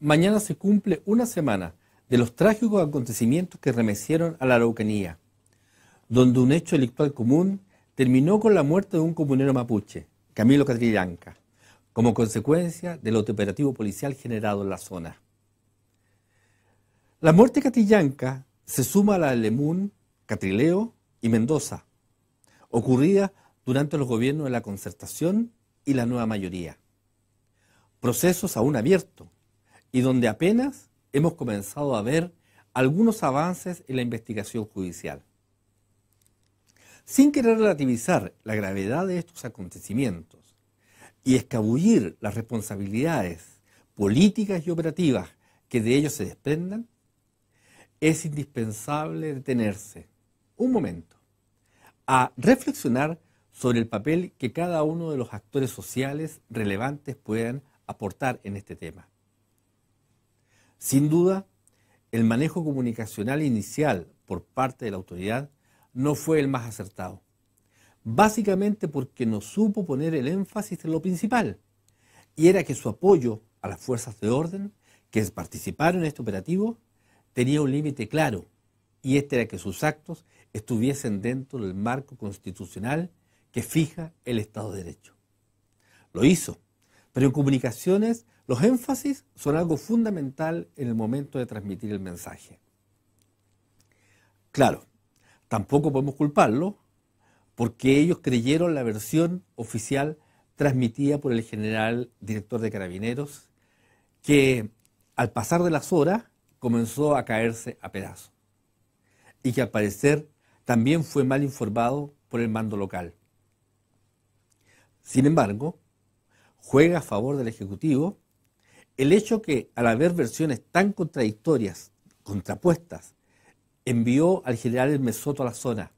Mañana se cumple una semana de los trágicos acontecimientos que remecieron a la Araucanía, donde un hecho electoral común terminó con la muerte de un comunero mapuche, Camilo Catrillanca, como consecuencia del operativo policial generado en la zona. La muerte de Catrillanca se suma a la de Lemún, Catrileo y Mendoza, ocurrida durante los gobiernos de la concertación y la nueva mayoría. Procesos aún abiertos y donde apenas hemos comenzado a ver algunos avances en la investigación judicial. Sin querer relativizar la gravedad de estos acontecimientos y escabullir las responsabilidades políticas y operativas que de ellos se desprendan, es indispensable detenerse un momento a reflexionar sobre el papel que cada uno de los actores sociales relevantes puedan aportar en este tema. Sin duda, el manejo comunicacional inicial por parte de la autoridad no fue el más acertado, básicamente porque no supo poner el énfasis en lo principal, y era que su apoyo a las fuerzas de orden que participaron en este operativo tenía un límite claro, y este era que sus actos estuviesen dentro del marco constitucional que fija el Estado de Derecho. Lo hizo, pero en comunicaciones los énfasis son algo fundamental en el momento de transmitir el mensaje. Claro, tampoco podemos culparlo porque ellos creyeron la versión oficial transmitida por el general director de carabineros, que al pasar de las horas comenzó a caerse a pedazos y que al parecer también fue mal informado por el mando local. Sin embargo, juega a favor del Ejecutivo el hecho que, al haber versiones tan contradictorias, contrapuestas, envió al general El Mesoto a la zona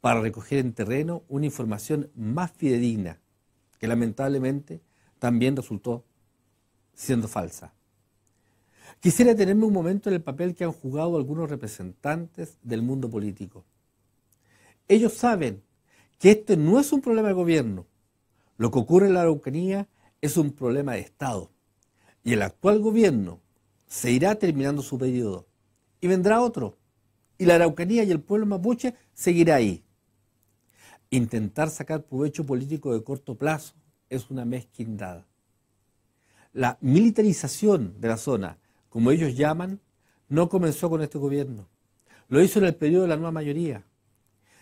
para recoger en terreno una información más fidedigna, que lamentablemente también resultó siendo falsa. Quisiera tenerme un momento en el papel que han jugado algunos representantes del mundo político. Ellos saben que este no es un problema de gobierno, lo que ocurre en la Araucanía es un problema de Estado y el actual gobierno se irá terminando su periodo y vendrá otro y la Araucanía y el pueblo mapuche seguirá ahí. Intentar sacar provecho político de corto plazo es una mezquindad. La militarización de la zona, como ellos llaman, no comenzó con este gobierno. Lo hizo en el periodo de la nueva mayoría.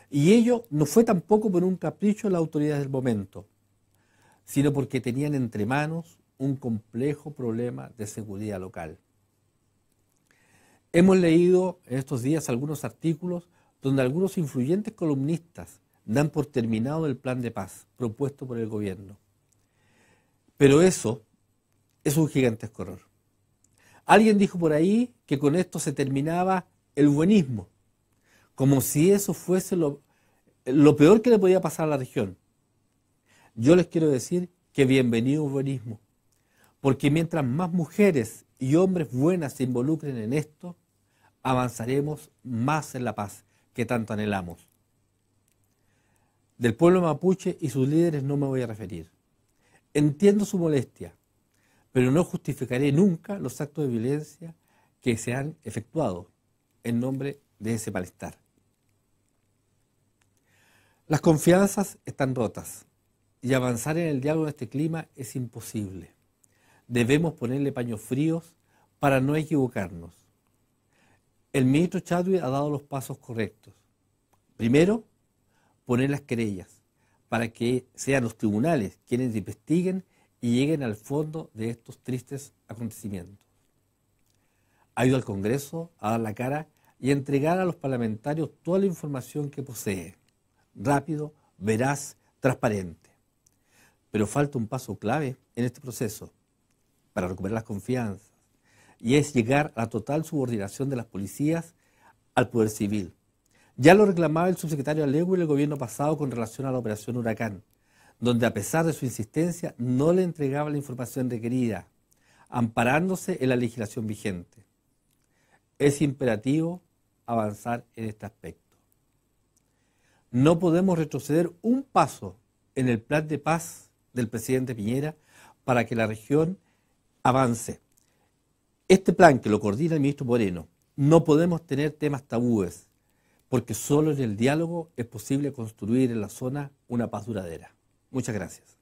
Y ello no fue tampoco por un capricho de la autoridad del momento sino porque tenían entre manos un complejo problema de seguridad local. Hemos leído en estos días algunos artículos donde algunos influyentes columnistas dan por terminado el plan de paz propuesto por el gobierno. Pero eso es un gigantesco error. Alguien dijo por ahí que con esto se terminaba el buenismo, como si eso fuese lo, lo peor que le podía pasar a la región. Yo les quiero decir que bienvenido buenismo, porque mientras más mujeres y hombres buenas se involucren en esto, avanzaremos más en la paz que tanto anhelamos. Del pueblo mapuche y sus líderes no me voy a referir. Entiendo su molestia, pero no justificaré nunca los actos de violencia que se han efectuado en nombre de ese malestar. Las confianzas están rotas y avanzar en el diálogo de este clima es imposible. Debemos ponerle paños fríos para no equivocarnos. El ministro Chadwick ha dado los pasos correctos. Primero, poner las querellas para que sean los tribunales quienes investiguen y lleguen al fondo de estos tristes acontecimientos. Ha ido al Congreso a dar la cara y a entregar a los parlamentarios toda la información que posee, rápido, veraz, transparente. Pero falta un paso clave en este proceso para recuperar las confianzas y es llegar a la total subordinación de las policías al poder civil. Ya lo reclamaba el subsecretario Alegui y el gobierno pasado con relación a la operación Huracán, donde a pesar de su insistencia no le entregaba la información requerida, amparándose en la legislación vigente. Es imperativo avanzar en este aspecto. No podemos retroceder un paso en el plan de paz del presidente Piñera para que la región avance. Este plan que lo coordina el ministro Moreno, no podemos tener temas tabúes, porque solo en el diálogo es posible construir en la zona una paz duradera. Muchas gracias.